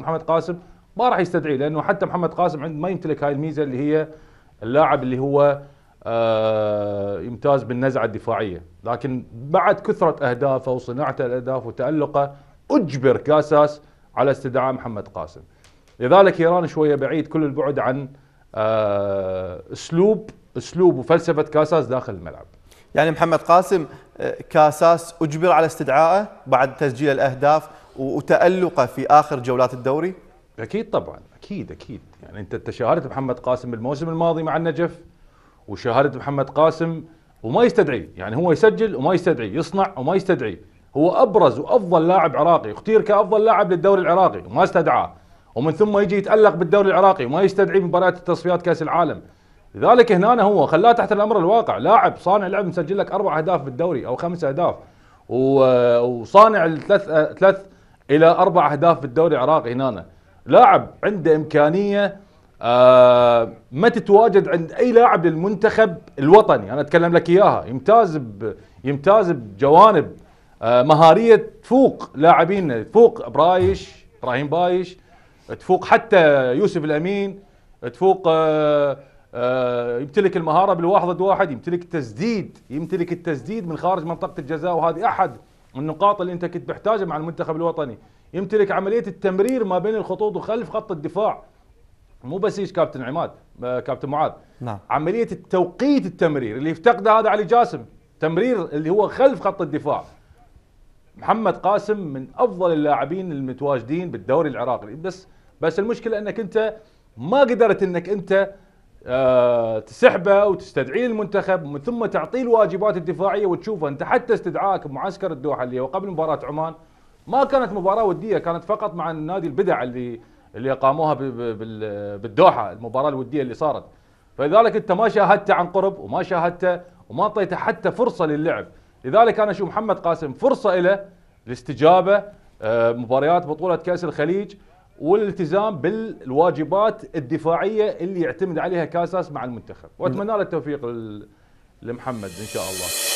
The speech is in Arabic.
محمد قاسم ما راح يستدعي لانه حتى محمد قاسم عند ما يمتلك هاي الميزه اللي هي اللاعب اللي هو آه يمتاز بالنزعه الدفاعيه، لكن بعد كثره اهدافه وصناعته الاهداف وتالقه اجبر كاساس على استدعاء محمد قاسم. لذلك ايران شويه بعيد كل البعد عن آه اسلوب اسلوب وفلسفه كاساس داخل الملعب. يعني محمد قاسم آه، كاساس اجبر على استدعائه بعد تسجيل الاهداف وتألقه في آخر جولات الدوري؟ أكيد طبعا أكيد أكيد يعني أنت تشاهدت محمد قاسم الموسم الماضي مع النجف وشاهدت محمد قاسم وما يستدعي يعني هو يسجل وما يستدعي يصنع وما يستدعي هو أبرز وأفضل لاعب عراقي اختير كأفضل لاعب للدوري العراقي وما استدعاه ومن ثم يجي يتألق بالدوري العراقي وما يستدعي مباراة التصفيات كأس العالم لذلك هنا هو خلاه تحت الامر الواقع لاعب صانع لعب مسجل لك اربع اهداف بالدوري او خمس اهداف وصانع الثلاث ثلاث الى اربع اهداف بالدوري العراقي هنا لاعب عنده امكانيه آه ما تتواجد عند اي لاعب للمنتخب الوطني انا اتكلم لك اياها يمتاز يمتاز بجوانب آه مهاريه تفوق لاعبين تفوق برايش ابراهيم بايش تفوق حتى يوسف الامين تفوق آه, آه، يمتلك المهاره بالواحد ضد واحد يمتلك التسديد يمتلك التسديد من خارج منطقه الجزاء وهذه احد النقاط اللي انت كنت محتاجها مع المنتخب الوطني يمتلك عمليه التمرير ما بين الخطوط وخلف خط الدفاع مو بس ايش كابتن عماد آه، كابتن معاذ نعم. عمليه التوقيت التمرير اللي يفتقده هذا علي جاسم تمرير اللي هو خلف خط الدفاع محمد قاسم من افضل اللاعبين المتواجدين بالدوري العراقي بس بس المشكله انك انت ما قدرت انك انت آه، تسحبه وتستدعيه المنتخب ومن ثم تعطيه الواجبات الدفاعيه وتشوفه انت حتى استدعاك بمعسكر الدوحه اللي هو قبل مباراه عمان ما كانت مباراه وديه كانت فقط مع النادي البدع اللي اللي قاموها بالدوحه المباراه الوديه اللي صارت فلذلك انت ما شاهدته عن قرب وما شاهدته وما اعطيته حتى فرصه للعب لذلك انا اشوف محمد قاسم فرصه له لاستجابه آه، مباريات بطوله كاس الخليج والالتزام بالواجبات الدفاعيه اللي يعتمد عليها كاساس مع المنتخب واتمنى له التوفيق لمحمد ان شاء الله